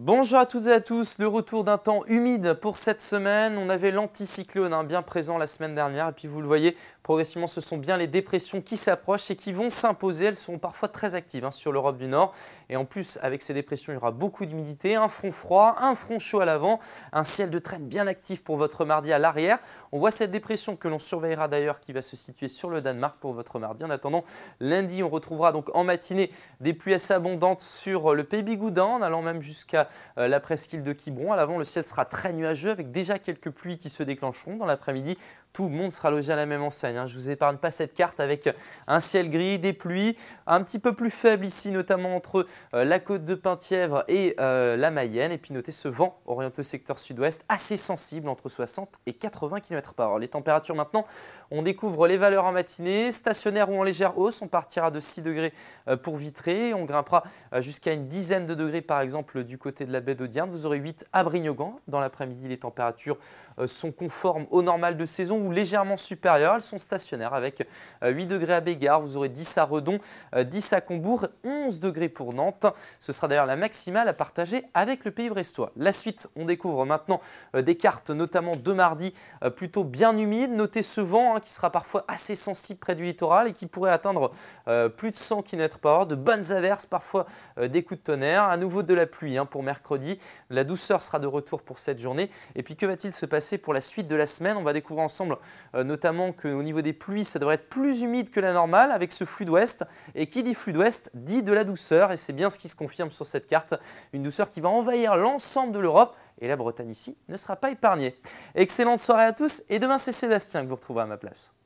Bonjour à toutes et à tous, le retour d'un temps humide pour cette semaine. On avait l'anticyclone hein, bien présent la semaine dernière et puis vous le voyez, Progressivement, ce sont bien les dépressions qui s'approchent et qui vont s'imposer. Elles seront parfois très actives hein, sur l'Europe du Nord. Et en plus, avec ces dépressions, il y aura beaucoup d'humidité, un front froid, un front chaud à l'avant, un ciel de traîne bien actif pour votre mardi à l'arrière. On voit cette dépression que l'on surveillera d'ailleurs qui va se situer sur le Danemark pour votre mardi. En attendant, lundi, on retrouvera donc en matinée des pluies assez abondantes sur le Pays Bigoudin, en allant même jusqu'à euh, la presqu'île de Quiberon. À l'avant, le ciel sera très nuageux avec déjà quelques pluies qui se déclencheront dans l'après-midi. Tout le monde sera logé à la même enseigne hein. Hein. Je ne vous épargne pas cette carte avec un ciel gris, des pluies, un petit peu plus faible ici, notamment entre euh, la côte de Pintièvre et euh, la Mayenne. Et puis notez ce vent orienté au secteur sud-ouest, assez sensible, entre 60 et 80 km par heure. Les températures maintenant, on découvre les valeurs en matinée, stationnaires ou en légère hausse. On partira de 6 degrés euh, pour Vitré, on grimpera jusqu'à une dizaine de degrés par exemple du côté de la baie d'Audierne. Vous aurez 8 à Brignogan. Dans l'après-midi, les températures sont conformes au normal de saison ou légèrement supérieures. Elles sont stationnaire avec 8 euh, degrés à Bégard, vous aurez 10 à Redon, 10 euh, à Combourg, 11 degrés pour Nantes. Ce sera d'ailleurs la maximale à partager avec le pays brestois. La suite, on découvre maintenant euh, des cartes, notamment de mardi, plutôt bien humides. Notez ce vent hein, qui sera parfois assez sensible près du littoral et qui pourrait atteindre plus de 100 km par de bonnes averses, parfois des coups de tonnerre, à nouveau de la pluie hein, pour mercredi. La douceur sera de retour pour cette journée. Et puis que va-t-il se passer pour la suite de la semaine On va découvrir ensemble notamment qu'au niveau des pluies, ça devrait être plus humide que la normale avec ce flux d'ouest. Et qui dit flux d'ouest dit de la douceur. Et c'est bien ce qui se confirme sur cette carte. Une douceur qui va envahir l'ensemble de l'Europe. Et la Bretagne ici ne sera pas épargnée. Excellente soirée à tous. Et demain, c'est Sébastien que vous retrouverez à ma place.